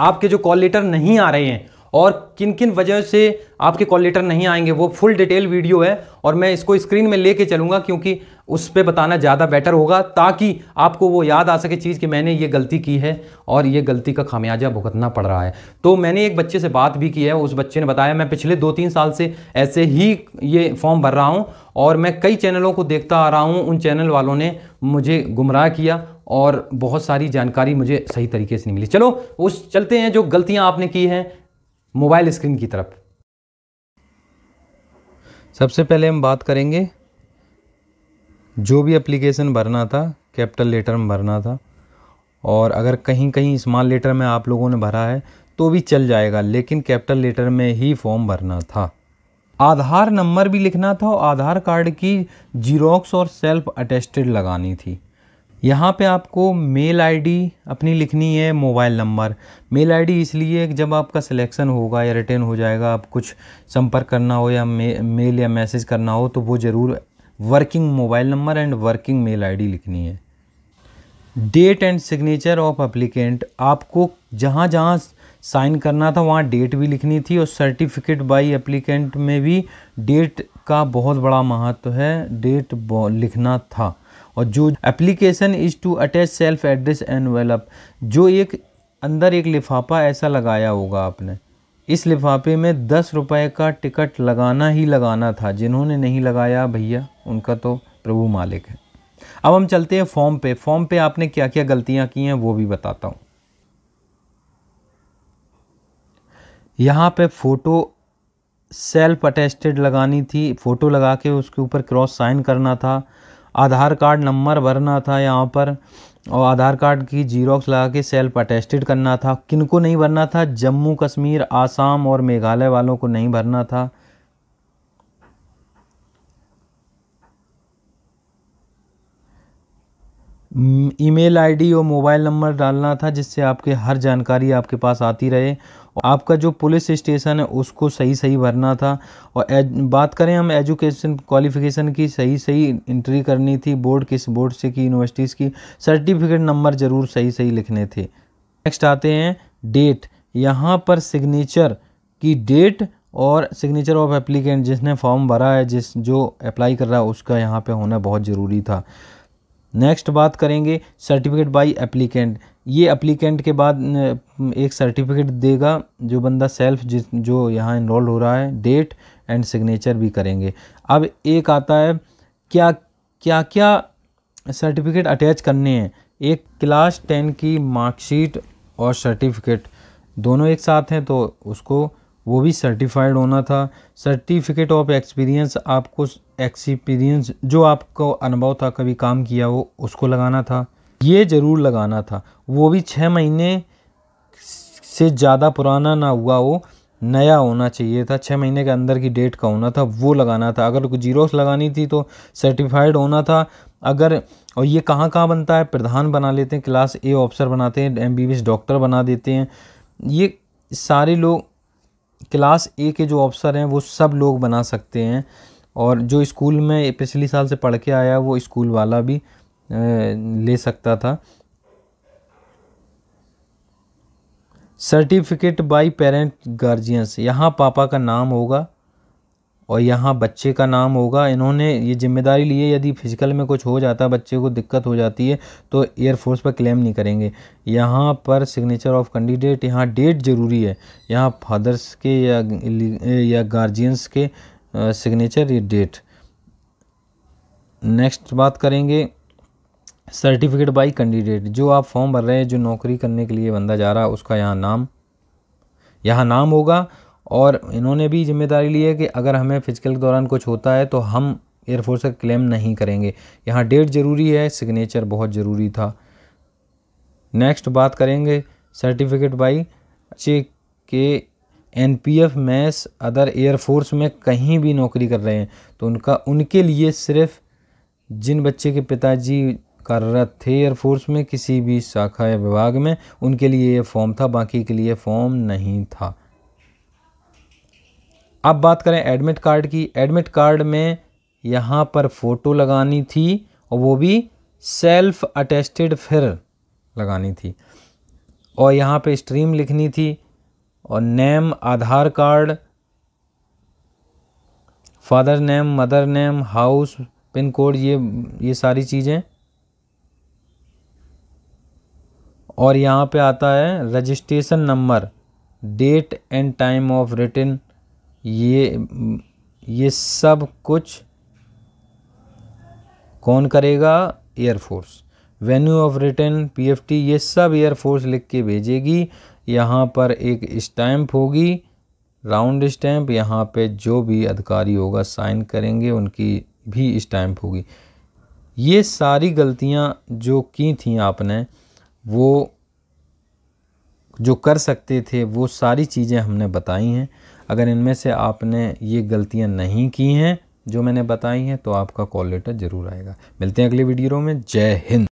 आपके जो call letter नहीं आ रहे हैं और किन किन वजह से आपके कॉल लेटर नहीं आएंगे वो फुल डिटेल वीडियो है और मैं इसको स्क्रीन में लेके चलूँगा क्योंकि उस पर बताना ज़्यादा बेटर होगा ताकि आपको वो याद आ सके चीज़ कि मैंने ये गलती की है और ये गलती का खामियाजा भुगतना पड़ रहा है तो मैंने एक बच्चे से बात भी की है उस बच्चे ने बताया मैं पिछले दो तीन साल से ऐसे ही ये फॉर्म भर रहा हूँ और मैं कई चैनलों को देखता आ रहा हूँ उन चैनल वालों ने मुझे गुमराह किया और बहुत सारी जानकारी मुझे सही तरीके से नहीं मिली चलो उस चलते हैं जो गलतियाँ आपने की हैं मोबाइल स्क्रीन की तरफ सबसे पहले हम बात करेंगे जो भी एप्लीकेशन भरना था कैपिटल लेटर में भरना था और अगर कहीं कहीं स्मॉल लेटर में आप लोगों ने भरा है तो भी चल जाएगा लेकिन कैपिटल लेटर में ही फॉर्म भरना था आधार नंबर भी लिखना था और आधार कार्ड की जीरोक्स और सेल्फ अटेस्टेड लगानी थी यहाँ पे आपको मेल आईडी अपनी लिखनी है मोबाइल नंबर मेल आईडी इसलिए जब आपका सिलेक्शन होगा या रिटर्न हो जाएगा आप कुछ संपर्क करना हो या मे, मेल या मैसेज करना हो तो वो ज़रूर working mobile number and working mail ID लिखनी है date and signature of applicant आपको जहाँ जहाँ साइन करना था वहाँ डेट भी लिखनी थी और सर्टिफिकेट बाई अप्लीकेंट में भी डेट का बहुत बड़ा महत्व है डेट लिखना था और जो application is to attach self address envelope जो एक अंदर एक लिफाफा ऐसा लगाया होगा आपने इस लिफाफे में दस रुपये का टिकट लगाना ही लगाना था जिन्होंने नहीं लगाया भैया उनका तो प्रभु मालिक है अब हम चलते हैं फॉर्म पे फॉर्म पे आपने क्या क्या गलतियाँ की हैं वो भी बताता हूँ यहाँ पे फ़ोटो सेल्फ अटेस्टेड लगानी थी फ़ोटो लगा के उसके ऊपर क्रॉस साइन करना था आधार कार्ड नंबर भरना था यहाँ पर और आधार कार्ड की जीरोक्स लगा के सेल्फ अटेस्टेड करना था किनको नहीं भरना था जम्मू कश्मीर आसाम और मेघालय वालों को नहीं भरना था हम्म, ईमेल आईडी और मोबाइल नंबर डालना था जिससे आपके हर जानकारी आपके पास आती रहे आपका जो पुलिस स्टेशन है उसको सही सही भरना था और बात करें हम एजुकेशन क्वालिफिकेशन की सही सही इंट्री करनी थी बोर्ड किस बोर्ड से की यूनिवर्सिटीज़ की सर्टिफिकेट नंबर ज़रूर सही सही लिखने थे नेक्स्ट आते हैं डेट यहाँ पर सिग्नेचर की डेट और सिग्नेचर ऑफ एप्लीकेंट जिसने फॉर्म भरा है जिस जो अप्लाई कर रहा है उसका यहाँ पर होना बहुत ज़रूरी था नेक्स्ट बात करेंगे सर्टिफिकेट बाय एप्लीकेंट ये एप्लीकेंट के बाद एक सर्टिफिकेट देगा जो बंदा सेल्फ जिस जो यहाँ इनरोल हो रहा है डेट एंड सिग्नेचर भी करेंगे अब एक आता है क्या क्या क्या सर्टिफिकेट अटैच करने हैं एक क्लास टेन की मार्कशीट और सर्टिफिकेट दोनों एक साथ हैं तो उसको वो भी सर्टिफाइड होना था सर्टिफिकेट ऑफ एक्सपीरियंस आपको एक्सपीरियंस जो आपको अनुभव था कभी काम किया हो उसको लगाना था ये ज़रूर लगाना था वो भी छः महीने से ज़्यादा पुराना ना हुआ हो नया होना चाहिए था छः महीने के अंदर की डेट का होना था वो लगाना था अगर कोई जीरोस लगानी थी तो सर्टिफाइड होना था अगर और ये कहाँ कहाँ बनता है प्रधान बना लेते हैं क्लास ए ऑफिसर बनाते हैं एम डॉक्टर बना देते हैं ये सारे लोग क्लास ए के जो ऑफिसर हैं वो सब लोग बना सकते हैं और जो स्कूल में पिछले साल से पढ़ के आया वो स्कूल वाला भी ले सकता था सर्टिफिकेट बाय पेरेंट गार्जियंस यहाँ पापा का नाम होगा और यहाँ बच्चे का नाम होगा इन्होंने ये जिम्मेदारी ली है यदि फिजिकल में कुछ हो जाता है बच्चे को दिक्कत हो जाती है तो एयरफोर्स पर क्लेम नहीं करेंगे यहाँ पर सिग्नेचर ऑफ कैंडिडेट यहाँ डेट ज़रूरी है यहाँ फादर्स के या या गार्जियंस के सिग्नेचर ये डेट नेक्स्ट बात करेंगे सर्टिफिकेट बाई कैंडिडेट जो आप फॉर्म भर रहे हैं जो नौकरी करने के लिए बंदा जा रहा है उसका यहाँ नाम यहाँ नाम होगा और इन्होंने भी जिम्मेदारी ली है कि अगर हमें फिजिकल के दौरान कुछ होता है तो हम एयरफोर्स का क्लेम नहीं करेंगे यहाँ डेट ज़रूरी है सिग्नेचर बहुत ज़रूरी था नेक्स्ट बात करेंगे सर्टिफिकेट बाई चे के एन पी एफ मैस अदर एयरफोर्स में कहीं भी नौकरी कर रहे हैं तो उनका उनके लिए सिर्फ जिन बच्चे के पिताजी कार्यरत थे एयरफोर्स में किसी भी शाखा या विभाग में उनके लिए ये फॉर्म था बाकी के लिए फॉर्म नहीं था अब बात करें एडमिट कार्ड की एडमिट कार्ड में यहाँ पर फ़ोटो लगानी थी और वो भी सेल्फ अटेस्टेड फिर लगानी थी और यहाँ पे स्ट्रीम लिखनी थी और name Aadhaar card father name mother name house pin code ये ये सारी चीज़ें और यहाँ पे आता है registration number date and time of return ये ये सब कुछ कौन करेगा air force venue of return PFT ये सब एयरफोर्स लिख के भेजेगी यहाँ पर एक स्टैम्प होगी राउंड स्टैम्प यहाँ पे जो भी अधिकारी होगा साइन करेंगे उनकी भी स्टैम्प होगी ये सारी गलतियाँ जो की थी आपने वो जो कर सकते थे वो सारी चीज़ें हमने बताई हैं अगर इनमें से आपने ये गलतियां नहीं की हैं जो मैंने बताई हैं तो आपका कॉल लेटर ज़रूर आएगा मिलते हैं अगले वीडियो में जय हिंद